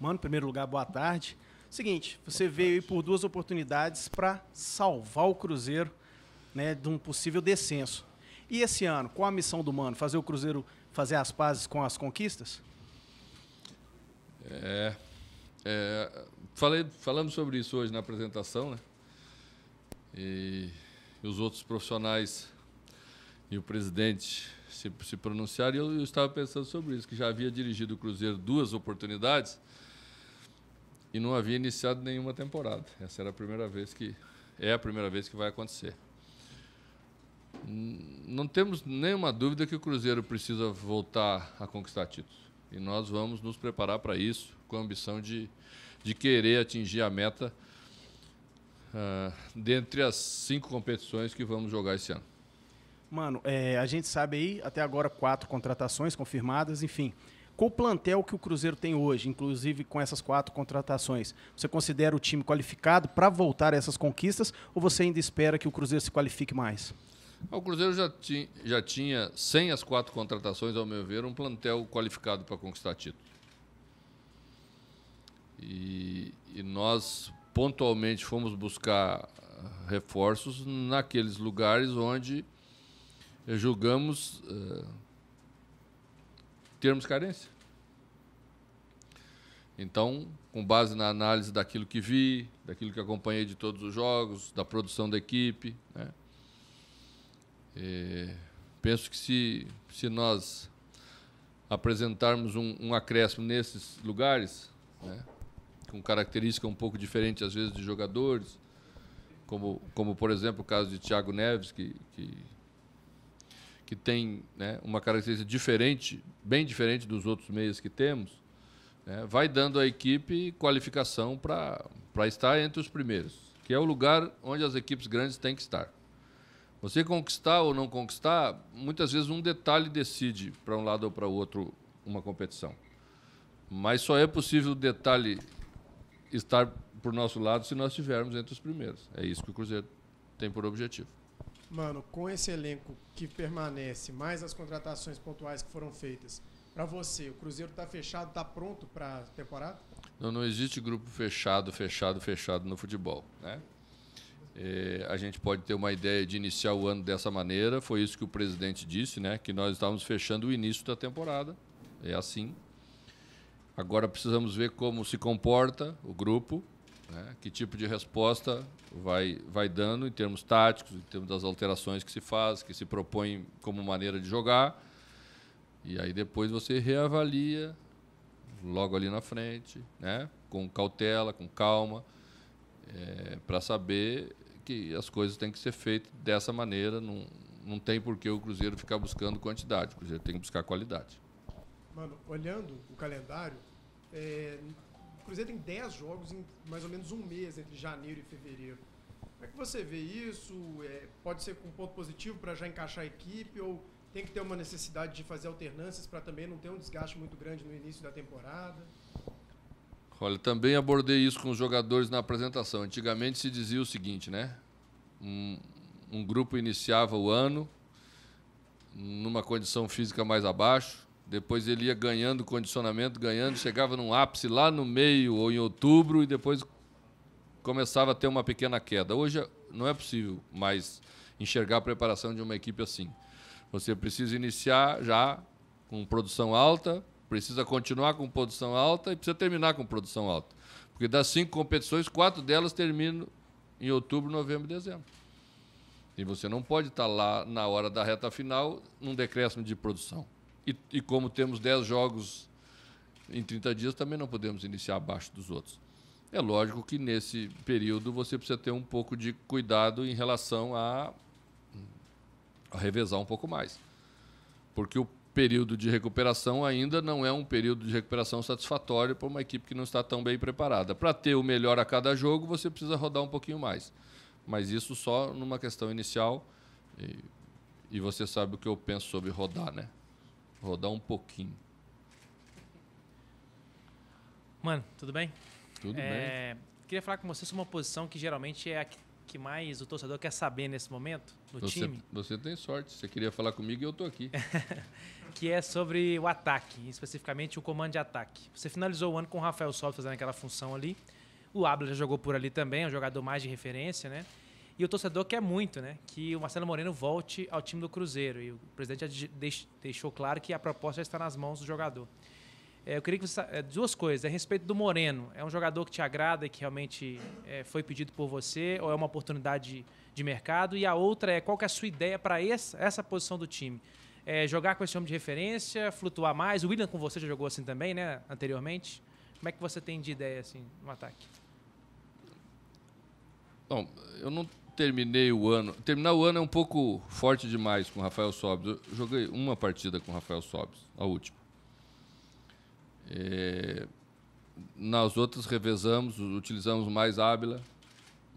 Mano, em primeiro lugar, boa tarde. Seguinte, você boa veio por duas oportunidades para salvar o Cruzeiro né, de um possível descenso. E esse ano, qual a missão do Mano? Fazer o Cruzeiro fazer as pazes com as conquistas? É, é, falei, falamos sobre isso hoje na apresentação, né? E, e os outros profissionais e o presidente se, se pronunciaram. E eu, eu, estava pensando sobre isso, que já havia dirigido o Cruzeiro duas oportunidades e não havia iniciado nenhuma temporada. Essa era a primeira vez que é a primeira vez que vai acontecer. Não temos nenhuma dúvida que o Cruzeiro precisa voltar a conquistar títulos. E nós vamos nos preparar para isso com a ambição de, de querer atingir a meta uh, dentre as cinco competições que vamos jogar esse ano. Mano, é, a gente sabe aí, até agora, quatro contratações confirmadas, enfim com o plantel que o Cruzeiro tem hoje, inclusive com essas quatro contratações, você considera o time qualificado para voltar a essas conquistas ou você ainda espera que o Cruzeiro se qualifique mais? O Cruzeiro já, ti, já tinha, sem as quatro contratações, ao meu ver, um plantel qualificado para conquistar título. E, e nós, pontualmente, fomos buscar ah, reforços naqueles lugares onde julgamos. Uh, termos carência. Então, com base na análise daquilo que vi, daquilo que acompanhei de todos os jogos, da produção da equipe, né? é, penso que se, se nós apresentarmos um, um acréscimo nesses lugares, né? com característica um pouco diferente às vezes de jogadores, como, como por exemplo o caso de Thiago Neves, que, que que tem né, uma característica diferente, bem diferente dos outros meias que temos, né, vai dando à equipe qualificação para estar entre os primeiros, que é o lugar onde as equipes grandes têm que estar. Você conquistar ou não conquistar, muitas vezes um detalhe decide para um lado ou para o outro uma competição. Mas só é possível o detalhe estar por nosso lado se nós estivermos entre os primeiros. É isso que o Cruzeiro tem por objetivo mano, com esse elenco que permanece, mais as contratações pontuais que foram feitas, para você, o Cruzeiro está fechado, está pronto para a temporada? Não, não existe grupo fechado, fechado, fechado no futebol, né? É, a gente pode ter uma ideia de iniciar o ano dessa maneira. Foi isso que o presidente disse, né? Que nós estávamos fechando o início da temporada. É assim. Agora precisamos ver como se comporta o grupo, né? Que tipo de resposta vai, vai dando em termos táticos, em termos das alterações que se faz, que se propõe como maneira de jogar. E aí depois você reavalia logo ali na frente, né? com cautela, com calma, é, eh, para saber que as coisas têm que ser feitas dessa maneira. Não, não tem por que o Cruzeiro ficar buscando quantidade, o Cruzeiro tem que buscar qualidade. Mano, olhando o calendário, é, Cruzeiro tem 10 jogos em mais ou menos um mês entre janeiro e fevereiro. Como é que você vê isso? É, pode ser um ponto positivo para já encaixar a equipe ou tem que ter uma necessidade de fazer alternâncias para também não ter um desgaste muito grande no início da temporada? Olha, também abordei isso com os jogadores na apresentação. Antigamente se dizia o seguinte, né? Um, um grupo iniciava o ano numa condição física mais abaixo, depois ele ia ganhando condicionamento, ganhando, chegava num ápice lá no meio ou em outubro e depois começava a ter uma pequena queda. Hoje não é possível mais enxergar a preparação de uma equipe assim. Você precisa iniciar já com produção alta, precisa continuar com produção alta e precisa terminar com produção alta. Porque das cinco competições, quatro delas terminam em outubro, novembro e dezembro. E você não pode estar lá na hora da reta final num decréscimo de produção. E, e como temos 10 jogos em 30 dias, também não podemos iniciar abaixo dos outros. É lógico que nesse período você precisa ter um pouco de cuidado em relação a, a revezar um pouco mais. Porque o período de recuperação ainda não é um período de recuperação satisfatório para uma equipe que não está tão bem preparada. Para ter o melhor a cada jogo, você precisa rodar um pouquinho mais. Mas isso só numa questão inicial. E, e você sabe o que eu penso sobre rodar, né? rodar um pouquinho. Mano, tudo bem? Tudo é, bem. Queria falar com você sobre uma posição que geralmente é a que mais o torcedor quer saber nesse momento no você, time. Você tem sorte. Você queria falar comigo e eu tô aqui. que é sobre o ataque, especificamente o comando de ataque. Você finalizou o ano com o Rafael Sol fazendo aquela função ali. O Abla já jogou por ali também, é um jogador mais de referência, né? E o torcedor quer muito né, que o Marcelo Moreno volte ao time do Cruzeiro. E o presidente deixou claro que a proposta já está nas mãos do jogador. É, eu queria que você. É, duas coisas. É a respeito do Moreno, é um jogador que te agrada e que realmente é, foi pedido por você, ou é uma oportunidade de, mercado? E a outra é qual que é a sua ideia para essa, essa posição do time? É, jogar com esse homem de referência, flutuar mais? O William com você já jogou assim também, né? Anteriormente. Como é que você tem de ideia assim no ataque? Bom, eu não terminei o ano. Terminar o ano é um pouco forte demais com o Rafael Sobes. Eu joguei uma partida com o Rafael Sobes, a última. É... Nas outras revezamos, utilizamos mais Ábila,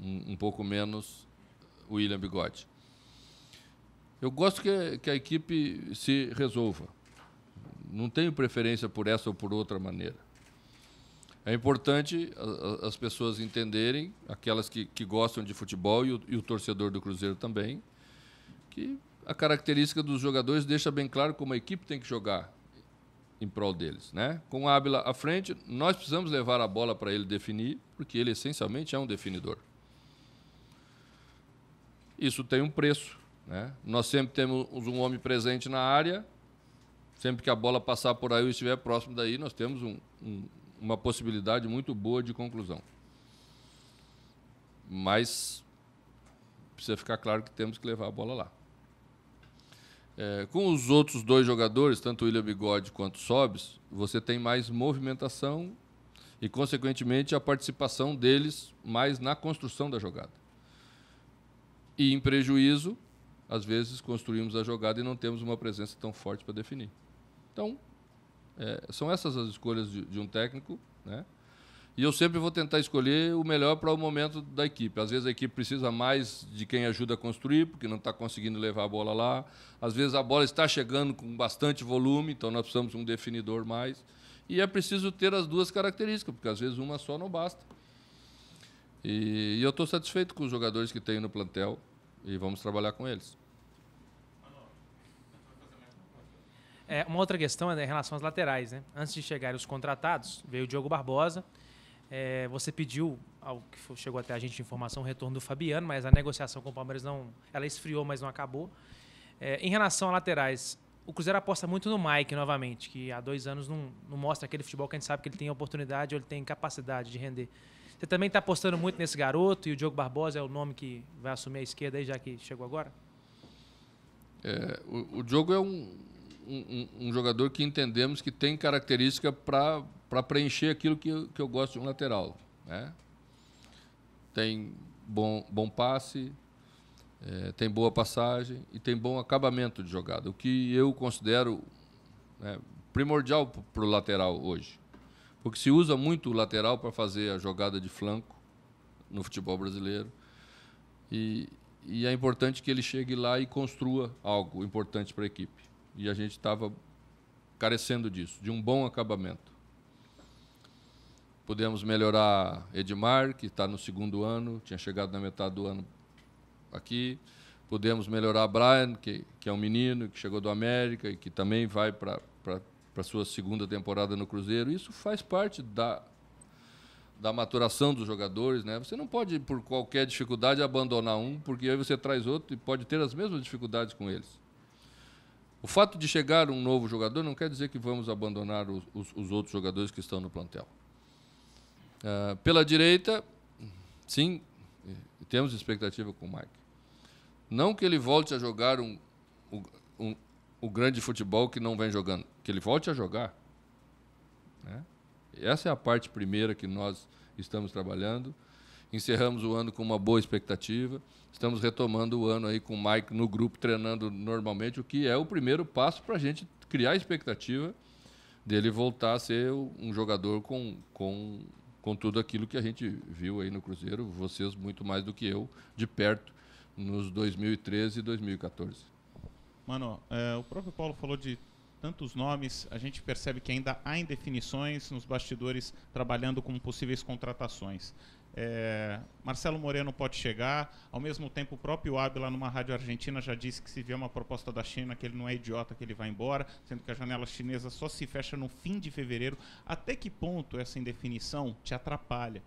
um, um pouco menos William Bigode. Eu gosto que, que a equipe se resolva. Não tenho preferência por essa ou por outra maneira. É importante as pessoas entenderem, aquelas que, que gostam de futebol e o, e o torcedor do Cruzeiro também, que a característica dos jogadores deixa bem claro como a equipe tem que jogar em prol deles, né? Com o Ábila à frente, nós precisamos levar a bola para ele definir, porque ele essencialmente é um definidor. Isso tem um preço, né? Nós sempre temos um homem presente na área, sempre que a bola passar por aí ou estiver próximo daí, nós temos um, um, uma possibilidade muito boa de conclusão. Mas precisa ficar claro que temos que levar a bola lá. É, com os outros dois jogadores, tanto o William Bigode quanto o Sobes, você tem mais movimentação e, consequentemente, a participação deles mais na construção da jogada. E, em prejuízo, às vezes construímos a jogada e não temos uma presença tão forte para definir. Então, é, são essas as escolhas de, de um técnico, né? E eu sempre vou tentar escolher o melhor para o momento da equipe. Às vezes a equipe precisa mais de quem ajuda a construir, porque não está conseguindo levar a bola lá. Às vezes a bola está chegando com bastante volume, então nós precisamos de um definidor mais. E é preciso ter as duas características, porque às vezes uma só não basta. E, e eu estou satisfeito com os jogadores que tenho no plantel e vamos trabalhar com eles. É, uma outra questão é em relação às laterais, né? Antes de chegarem os contratados, veio o Diogo Barbosa. É, você pediu, ao que chegou até a gente de informação, o retorno do Fabiano, mas a negociação com o Palmeiras não. Ela esfriou, mas não acabou. É, em relação a laterais, o Cruzeiro aposta muito no Mike novamente, que há dois anos não, não mostra aquele futebol que a gente sabe que ele tem oportunidade ou ele tem capacidade de render. Você também está apostando muito nesse garoto e o Diogo Barbosa é o nome que vai assumir a esquerda aí, já que chegou agora? É, o, o Diogo é um, um, um, jogador que entendemos que tem característica para preencher aquilo que, eu, que eu gosto de um lateral. Né? Tem bom, bom passe, é, tem boa passagem e tem bom acabamento de jogada, o que eu considero né, primordial para o lateral hoje. Porque se usa muito o lateral para fazer a jogada de flanco no futebol brasileiro. E, e é importante que ele chegue lá e construa algo importante para a equipe. E a gente estava carecendo disso, de um bom acabamento. Pudemos melhorar Edmar, que está no segundo ano, tinha chegado na metade do ano aqui. Pudemos melhorar Brian, que, que é um menino que chegou do América e que também vai para a sua segunda temporada no Cruzeiro. Isso faz parte da, da maturação dos jogadores. Né? Você não pode, por qualquer dificuldade, abandonar um, porque aí você traz outro e pode ter as mesmas dificuldades com eles. O fato de chegar um novo jogador não quer dizer que vamos abandonar os, os, os outros jogadores que estão no plantel. Uh, pela direita, sim, temos expectativa com o Mike. Não que ele volte a jogar um, um, um, o grande futebol que não vem jogando, que ele volte a jogar. Né? Essa é a parte primeira que nós estamos trabalhando. Encerramos o ano com uma boa expectativa. Estamos retomando o ano aí com o Mike no grupo, treinando normalmente, o que é o primeiro passo para a gente criar a expectativa dele voltar a ser um jogador com, com, com tudo aquilo que a gente viu aí no Cruzeiro, vocês muito mais do que eu, de perto, nos 2013 e 2014. Mano, é, o próprio Paulo falou de tantos nomes, a gente percebe que ainda há indefinições nos bastidores trabalhando com possíveis contratações. É, Marcelo Moreno pode chegar, ao mesmo tempo o próprio Abe lá numa rádio argentina já disse que se vier uma proposta da China que ele não é idiota, que ele vai embora, sendo que a janela chinesa só se fecha no fim de fevereiro. Até que ponto essa indefinição te atrapalha?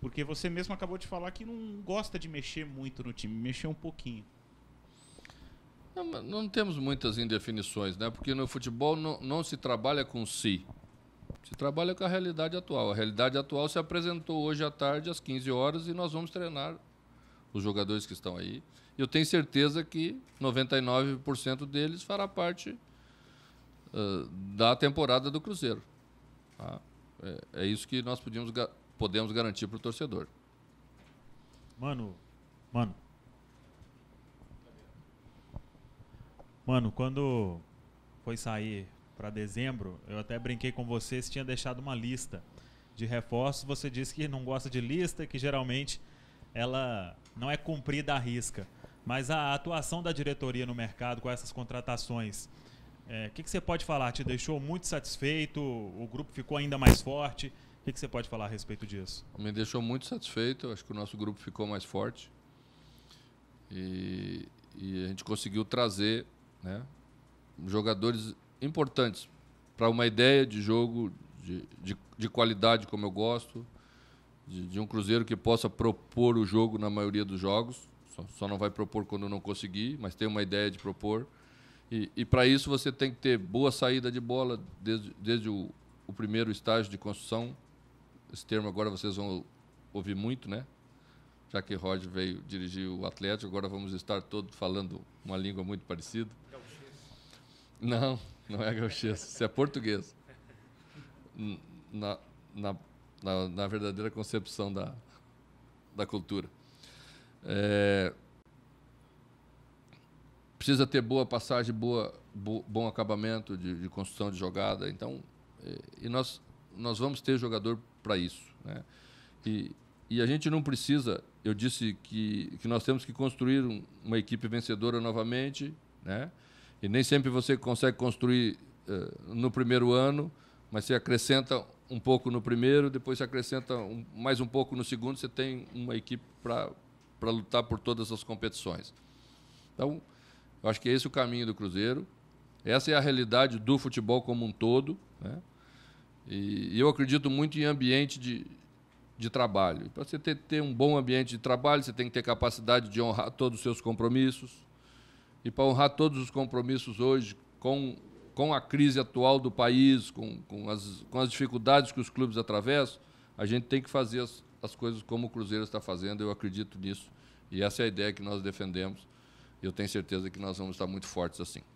Porque você mesmo acabou de falar que não gosta de mexer muito no time, mexer um pouquinho. Não, não temos muitas indefinições, né? Porque no futebol não, não se trabalha com si. Se trabalha com a realidade atual. A realidade atual se apresentou hoje à tarde, às 15 horas, e nós vamos treinar os jogadores que estão aí. Eu tenho certeza que 99% deles fará parte uh, da temporada do Cruzeiro. Tá? É, é, isso que nós podíamos, podemos garantir para o torcedor. Mano, mano, Mano, quando foi sair para dezembro, eu até brinquei com você se tinha deixado uma lista de reforços. Você disse que não gosta de lista, que geralmente ela não é cumprida à risca. Mas a atuação da diretoria no mercado com essas contratações, é, o é, que, que, você pode falar? Te deixou muito satisfeito? O grupo ficou ainda mais forte? O que, que, você pode falar a respeito disso? Me deixou muito satisfeito. Acho que o nosso grupo ficou mais forte. E, e a gente conseguiu trazer né? Jogadores importantes para uma ideia de jogo de, de, de qualidade, como eu gosto, de, de, um Cruzeiro que possa propor o jogo na maioria dos jogos. Só, só não vai propor quando não conseguir, mas tem uma ideia de propor. E, e para isso você tem que ter boa saída de bola desde, desde o, o primeiro estágio de construção. Esse termo agora vocês vão ouvir muito, né? Já que Roger veio dirigir o Atlético, agora vamos estar todos falando uma língua muito parecida. Não, não é gauchês. Isso é português. Na, na, na, na verdadeira concepção da, da cultura. É, precisa ter boa passagem, boa, bo, bom acabamento de, de, construção de jogada. Então, é, e nós, nós vamos ter jogador para isso. Né? E, e a gente não precisa. Eu disse que, que nós temos que construir um, uma equipe vencedora novamente, né? E nem sempre você consegue construir uh, no primeiro ano, mas você acrescenta um pouco no primeiro, depois você acrescenta um, mais um pouco no segundo, você tem uma equipe para lutar por todas as competições. Então, eu acho que é esse é o caminho do Cruzeiro. Essa é a realidade do futebol como um todo. Né? E, e eu acredito muito em ambiente de, de trabalho. Para você ter, ter um bom ambiente de trabalho, você tem que ter capacidade de honrar todos os seus compromissos e para honrar todos os compromissos hoje com, com a crise atual do país, com, com, as, com as dificuldades que os clubes atravessam, a gente tem que fazer as, as coisas como o Cruzeiro está fazendo, eu acredito nisso. E essa é a ideia que nós defendemos. Eu tenho certeza que nós vamos estar muito fortes assim.